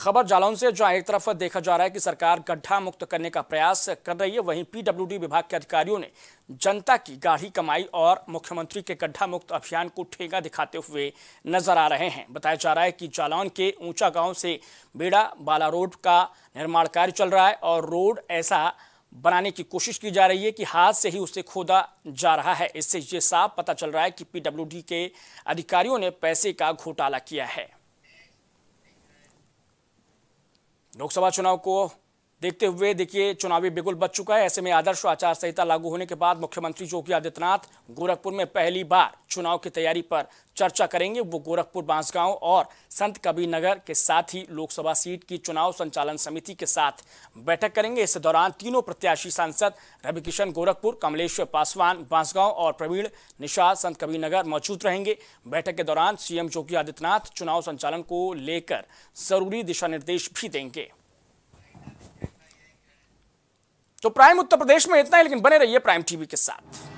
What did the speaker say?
खबर जालौन से जहां एक तरफ देखा जा रहा है कि सरकार गड्ढा मुक्त करने का प्रयास कर रही है वहीं पीडब्ल्यूडी विभाग के अधिकारियों ने जनता की गाढ़ी कमाई और मुख्यमंत्री के गड्ढा मुक्त अभियान को ठेगा दिखाते हुए नजर आ रहे हैं बताया जा रहा है कि जालौन के ऊंचा गांव से बेड़ा बाला रोड का निर्माण कार्य चल रहा है और रोड ऐसा बनाने की कोशिश की जा रही है कि हाथ से ही उसे खोदा जा रहा है इससे ये साफ पता चल रहा है कि पीडब्ल्यूडी के अधिकारियों ने पैसे का घोटाला किया है लोकसभा चुनाव को देखते हुए देखिए चुनावी बिगुल बच चुका है ऐसे में आदर्श आचार संहिता लागू होने के बाद मुख्यमंत्री योगी आदित्यनाथ गोरखपुर में पहली बार चुनाव की तैयारी पर चर्चा करेंगे वो गोरखपुर बांसगांव और संत कबीर नगर के साथ ही लोकसभा सीट की चुनाव संचालन समिति के साथ बैठक करेंगे इस दौरान तीनों प्रत्याशी सांसद रविकिशन गोरखपुर कमलेश्वर पासवान बांसगांव और प्रवीण निषाद संत कबीर नगर मौजूद रहेंगे बैठक के दौरान सीएम योगी आदित्यनाथ चुनाव संचालन को लेकर जरूरी दिशा निर्देश भी देंगे तो प्राइम उत्तर प्रदेश में इतना ही लेकिन बने रहिए प्राइम टीवी के साथ